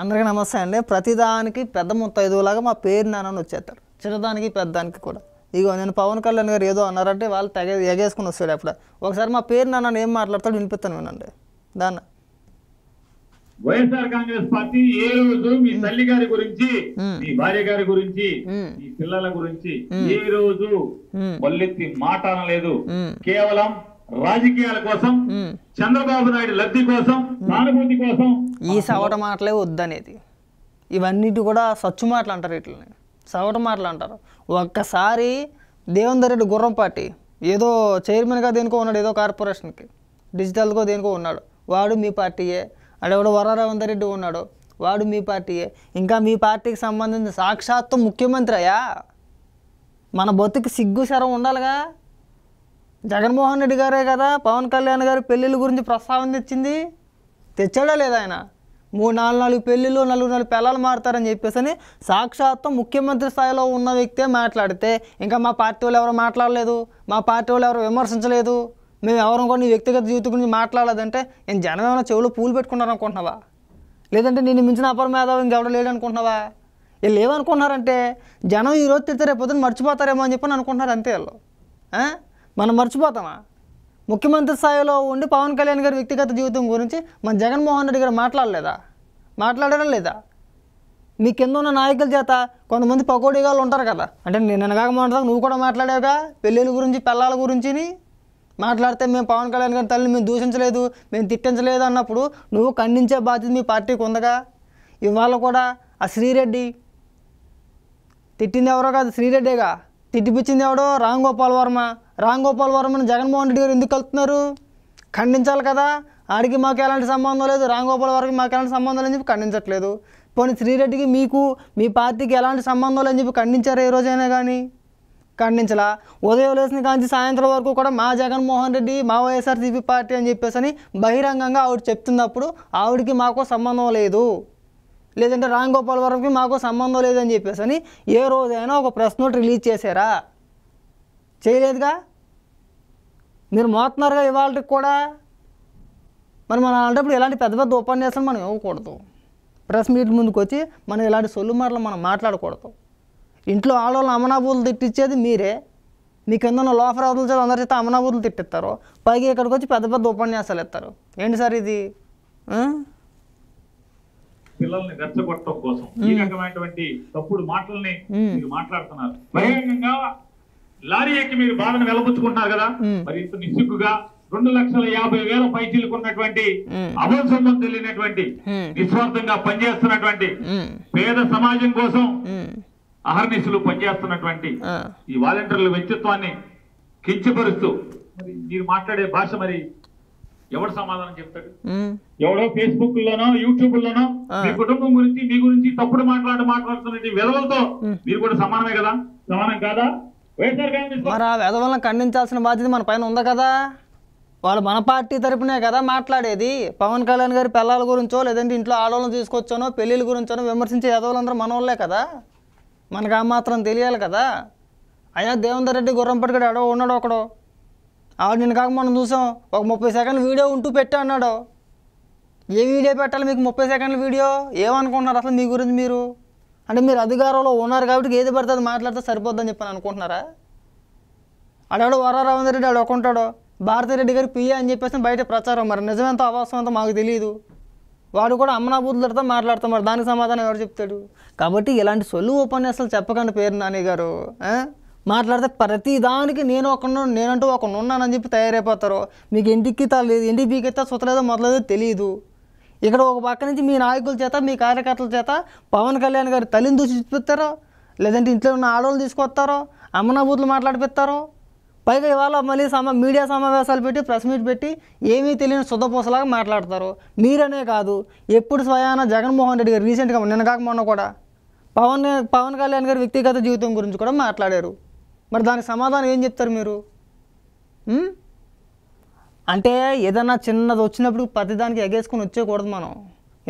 అందరికీ నమస్తే అండి ప్రతిదానికి పెద్ద ఐదులాగా మా పేరు నాన్న వచ్చేస్తారు చిన్నదానికి పెద్దదానికి కూడా ఇగో నేను పవన్ కళ్యాణ్ గారు ఏదో అన్నారంటే వాళ్ళు తెగ ఎగేసుకుని వస్తాడు అప్పుడు ఒకసారి మా పేరు నాన్న ఏం మాట్లాడతాడు వినిపిస్తాను వినండి దాన్ని వైఎస్ఆర్ కాంగ్రెస్ పార్టీ ఏ రోజు మీ తల్లి గారి గురించి మీ భార్య గారి గురించి మీ పిల్లల గురించి ఏ రోజు మళ్ళీ మాట అనలేదు కేవలం రాజకీయాల కోసం చంద్రబాబు నాయుడు లబ్ధి కోసం సానుభూతి కోసం ఈ సవట మాటలే వద్దనేది ఇవన్నిటి కూడా సచ్చు మాటలు అంటారు వీటిని సవట మాటలు అంటారు ఒక్కసారి దేవేందర్ రెడ్డి గుర్రంపాటి ఏదో చైర్మన్గా దేనికో ఉన్నాడు ఏదో కార్పొరేషన్కి డిజిటల్గా దేనికో ఉన్నాడు వాడు మీ పార్టీయే అడెవడో వరరావందర్ రెడ్డి ఉన్నాడు వాడు మీ పార్టీయే ఇంకా మీ పార్టీకి సంబంధించిన సాక్షాత్తు ముఖ్యమంత్రి అయ్యా మన బతుకు సిగ్గు శరం ఉండాలిగా జగన్మోహన్ రెడ్డి గారే కదా పవన్ కళ్యాణ్ గారు పెళ్ళిళ్ళ గురించి ప్రస్తావన తెచ్చింది తెచ్చాడా లేదా ఆయన మూడు నాలుగు నాలుగు పెళ్ళిళ్ళు నలుగురు నాలుగు పిల్లలు మారుతారని చెప్పేసి అని సాక్షాత్తు ముఖ్యమంత్రి స్థాయిలో ఉన్న వ్యక్తే మాట్లాడితే ఇంకా మా పార్టీ వాళ్ళు ఎవరు మాట్లాడలేదు మా పార్టీ వాళ్ళు ఎవరు విమర్శించలేదు మేము ఎవరు కూడా నీ వ్యక్తిగత జీవితం గురించి మాట్లాడలేదంటే నేను జనం ఏమైనా చెవులు పూలు పెట్టుకున్నారనుకుంటున్నావా అనుకుంటున్నావా లేదంటే నేను మించిన అపర మేధావి ఇంకెవడ లేడనుకుంటున్నావా వీళ్ళు ఏమనుకుంటున్నారంటే జనం ఈరోజు తిడితే రేపు పొద్దున్న మర్చిపోతారేమో అని చెప్పని అనుకుంటున్నారు అంతే వాళ్ళు మనం మర్చిపోతామా ముఖ్యమంత్రి స్థాయిలో ఉండి పవన్ కళ్యాణ్ గారి వ్యక్తిగత జీవితం గురించి మన జగన్మోహన్ రెడ్డి గారు మాట్లాడలేదా మాట్లాడడం లేదా మీ కింద ఉన్న నాయకుల చేత కొంతమంది పకోడీగాలు ఉంటారు కదా అంటే నేను అనగాక మాట్లా నువ్వు కూడా మాట్లాడావుగా పెళ్ళిళ్ళ గురించి పిల్లల గురించి మాట్లాడితే మేము పవన్ కళ్యాణ్ గారి తల్లిని మేము దూషించలేదు మేము తిట్టించలేదు అన్నప్పుడు నువ్వు ఖండించే బాధ్యత మీ పార్టీకి ఉందగా ఇవాళ కూడా ఆ శ్రీరెడ్డి తిట్టింది ఎవరో కాదు శ్రీరెడ్డిగా తిట్టిపించింది ఎవడో రామ్ గోపాల్ వర్మ రామ్ గోపాల్ వర్మను జగన్మోహన్ రెడ్డి గారు ఎందుకు కలుపుతున్నారు ఖండించాలి కదా ఆడికి మాకు ఎలాంటి సంబంధం లేదు రామ్ గోపాల్ వర్మకి మాకు ఎలాంటి సంబంధం లేదని చెప్పి ఖండించట్లేదు పోనీ శ్రీరెడ్డికి మీకు మీ పార్టీకి ఎలాంటి సంబంధం లేదని చెప్పి ఖండించారు ఏ రోజైనా కానీ ఖండించలా ఉదయం లేసిన కాంచి సాయంత్రం వరకు కూడా మా జగన్మోహన్ రెడ్డి మా వైఎస్ఆర్సీపీ పార్టీ అని చెప్పేసి అని బహిరంగంగా ఆవిడ చెప్తున్నప్పుడు ఆవిడకి మాకు సంబంధం లేదు లేదంటే రామ్ గోపాల్ వరకు మాకు సంబంధం లేదని చెప్పేసి అని ఏ రోజైనా ఒక ప్రెస్ నోట్ రిలీజ్ చేశారా చేయలేదుగా మీరు మోతున్నారుగా ఇవాళకి కూడా మరి మనం అలాంటప్పుడు ఇలాంటి పెద్ద పెద్ద ఉపన్యాసాలు మనం ఇవ్వకూడదు ప్రెస్ మీట్ ముందుకు వచ్చి మనం ఇలాంటి సొల్లు మాటలు మనం మాట్లాడకూడదు ఇంట్లో ఆడవాళ్ళు అమనాభూతులు తిట్టించేది మీరే మీ కింద ఉన్న లోఫర్ అవతల అందరి చేస్తే అమనాభూతులు తిట్టిస్తారు పైగా ఇక్కడికి వచ్చి పెద్ద పెద్ద ఉపన్యాసాలు ఇస్తారు ఏంటి సార్ ఇది పిల్లల్ని రెచ్చగొట్టడం కోసం ఈ రకమైనటువంటి తప్పుడు మాటల్ని మాట్లాడుతున్నారు బహిరంగంగా లారీ ఎక్కి మీరు బాధను వెలబుచ్చుకుంటున్నారు కదా మరి ఇంత నిశ్చుగా రెండు లక్షల యాభై వేల పైచీలకు ఉన్నటువంటి అభోత్సవం తెలియనటువంటి నిస్వార్థంగా పనిచేస్తున్నటువంటి పేద సమాజం కోసం అహర్నిశులు పనిచేస్తున్నటువంటి ఈ వాలంటీర్ల వ్యక్తిత్వాన్ని కించపరుస్తూ మరి మీరు మాట్లాడే భాష మరి ఎవడు సమాధానం చెప్తాడు ఎవడో ఫేస్బుక్ లోనో యూట్యూబ్ లోనో మీ కుటుంబం గురించి మీ గురించి తప్పుడు మాట్లాడు మాట్లాడుతున్న విధవలతో మీరు కూడా సమానమే కదా సమానం కాదా మరి ఆ వెధవలను ఖండించాల్సిన బాధ్యత మన పైన ఉంది కదా వాళ్ళు మన పార్టీ తరపునే కదా మాట్లాడేది పవన్ కళ్యాణ్ గారి పిల్లల గురించో లేదంటే ఇంట్లో ఆడవాళ్ళని తీసుకొచ్చానో పెళ్ళిళ్ళ గురించోనో విమర్శించే మన వాళ్ళే కదా మనకు ఆ మాత్రం తెలియాలి కదా అయ్యా దేవేందర్ రెడ్డి గుర్రం పట్టుకుడు ఎడో ఉన్నాడు ఒకడు ఆవిడ నిన్న కాక మనం చూసాం ఒక ముప్పై సెకండ్ల వీడియో ఉంటూ పెట్టా అన్నాడు ఏ వీడియో పెట్టాలి మీకు ముప్పై సెకండ్ల వీడియో ఏమనుకుంటున్నారు అసలు మీ గురించి మీరు అంటే మీరు అధికారంలో ఉన్నారు కాబట్టి ఏది పడితే అది మాట్లాడితే సరిపోద్దని చెప్పని అనుకుంటున్నారా అడవాడు వరారావు రెడ్డి ఆడు ఒకంటాడో భారతిరెడ్డి గారు పిఏ అని చెప్పేసి బయట ప్రచారం మరి నిజమెంత అవాస్తవం అంతా మాకు తెలియదు వాడు కూడా అమ్మనాబూతులతో మాట్లాడతాం మరి దానికి సమాధానం ఎవరు చెప్తాడు కాబట్టి ఇలాంటి సొల్లు ఉపన్యాసాలు చెప్పకండి పేరు నాని గారు మాట్లాడితే ప్రతి దానికి నేను ఒక నేనంటూ ఒక ఉన్నానని చెప్పి తయారైపోతారు మీకు ఇంటికి తా లేదు ఇంటికి బీకెత్తా సుతలేదో మొదలదో తెలియదు ఇక్కడ ఒక పక్క నుంచి మీ నాయకుల చేత మీ కార్యకర్తల చేత పవన్ కళ్యాణ్ గారి తల్లిని దూసి చూపిస్తారో లేదంటే ఇంట్లో ఉన్న ఆడవాళ్ళు తీసుకొస్తారో అమ్మనాభూతులు మాట్లాడిపిస్తారో పైగా ఇవాళ మళ్ళీ సమా మీడియా సమావేశాలు పెట్టి ప్రెస్ మీట్ పెట్టి ఏమీ తెలియని శుద్ధపూసలాగా మాట్లాడతారు మీరనే కాదు ఎప్పుడు స్వయాన జగన్మోహన్ రెడ్డి గారు రీసెంట్గా నిన్న కాక మొన్న కూడా పవన్ పవన్ కళ్యాణ్ గారి వ్యక్తిగత జీవితం గురించి కూడా మాట్లాడారు మరి దానికి సమాధానం ఏం చెప్తారు మీరు అంటే ఏదన్నా చిన్నది వచ్చినప్పుడు ప్రతిదానికి ఎగేసుకుని వచ్చేయకూడదు మనం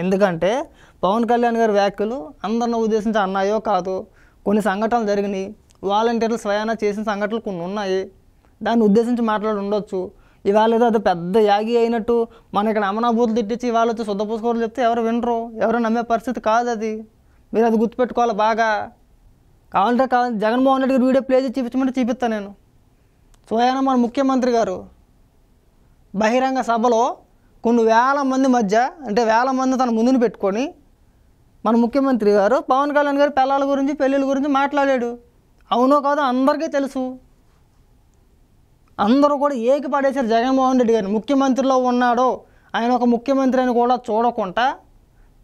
ఎందుకంటే పవన్ కళ్యాణ్ గారి వ్యాఖ్యలు అందరిని ఉద్దేశించి అన్నాయో కాదు కొన్ని సంఘటనలు జరిగినాయి వాలంటీర్లు స్వయాన చేసిన సంఘటనలు కొన్ని ఉన్నాయి దాన్ని ఉద్దేశించి మాట్లాడి ఉండొచ్చు ఇవాళ ఏదో అది పెద్ద యాగి అయినట్టు మన ఇక్కడ అమనాభూతులు తిట్టించి ఇవాళ వచ్చి పుస్తకాలు చెప్తే ఎవరు వినరు ఎవరు నమ్మే పరిస్థితి కాదు అది మీరు అది గుర్తుపెట్టుకోవాలి బాగా కావాలంటే కావాలి జగన్మోహన్ రెడ్డి గారు వీడియో ప్లే చేసి చూపించమంటే చూపిస్తాను నేను స్వయాన మన ముఖ్యమంత్రి గారు బహిరంగ సభలో కొన్ని వేల మంది మధ్య అంటే వేల మంది తన ముందుని పెట్టుకొని మన ముఖ్యమంత్రి గారు పవన్ కళ్యాణ్ గారు పిల్లల గురించి పెళ్ళిళ్ళ గురించి మాట్లాడాడు అవునో కాదో అందరికీ తెలుసు అందరూ కూడా ఏకి పడేశారు జగన్మోహన్ రెడ్డి గారిని ముఖ్యమంత్రిలో ఉన్నాడో ఆయన ఒక ముఖ్యమంత్రి అని కూడా చూడకుండా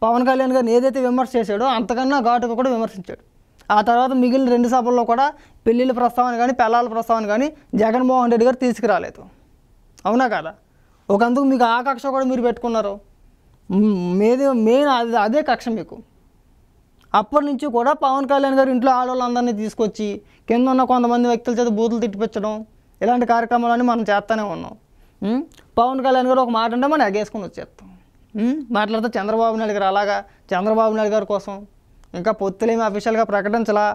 పవన్ కళ్యాణ్ గారిని ఏదైతే విమర్శ చేశాడో అంతకన్నా ఘాటుగా కూడా విమర్శించాడు ఆ తర్వాత మిగిలిన రెండు సభల్లో కూడా పెళ్ళిళ్ళ ప్రస్తావన కానీ పిల్లల ప్రస్తావన కానీ జగన్మోహన్ రెడ్డి గారు తీసుకురాలేదు అవునా కదా ఒకందుకు మీకు ఆ కక్ష కూడా మీరు పెట్టుకున్నారు మేదే మెయిన్ అది అదే కక్ష మీకు అప్పటి నుంచి కూడా పవన్ కళ్యాణ్ గారు ఇంట్లో ఆడవాళ్ళందరినీ తీసుకొచ్చి కింద ఉన్న కొంతమంది వ్యక్తుల చేత బూతులు తిట్టిపించడం ఇలాంటి కార్యక్రమాలన్నీ మనం చేస్తూనే ఉన్నాం పవన్ కళ్యాణ్ గారు ఒక మాట అంటే మనం ఎగేసుకుని వచ్చేస్తాం మాట్లాడితే చంద్రబాబు నాయుడు గారు అలాగా చంద్రబాబు నాయుడు గారి కోసం ఇంకా పొత్తులేమి అఫీషియల్గా ప్రకటించలా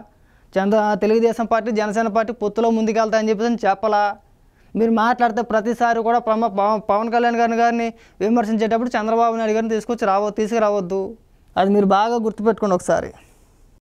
చంద్ర తెలుగుదేశం పార్టీ జనసేన పార్టీ పొత్తులో ముందుకెళ్తా అని చెప్పేసి చెప్పలా మీరు మాట్లాడితే ప్రతిసారి కూడా ప్రమ పవన్ కళ్యాణ్ గారిని గారిని విమర్శించేటప్పుడు చంద్రబాబు నాయుడు గారిని తీసుకొచ్చి రావ తీసుకురావద్దు అది మీరు బాగా గుర్తుపెట్టుకోండి ఒకసారి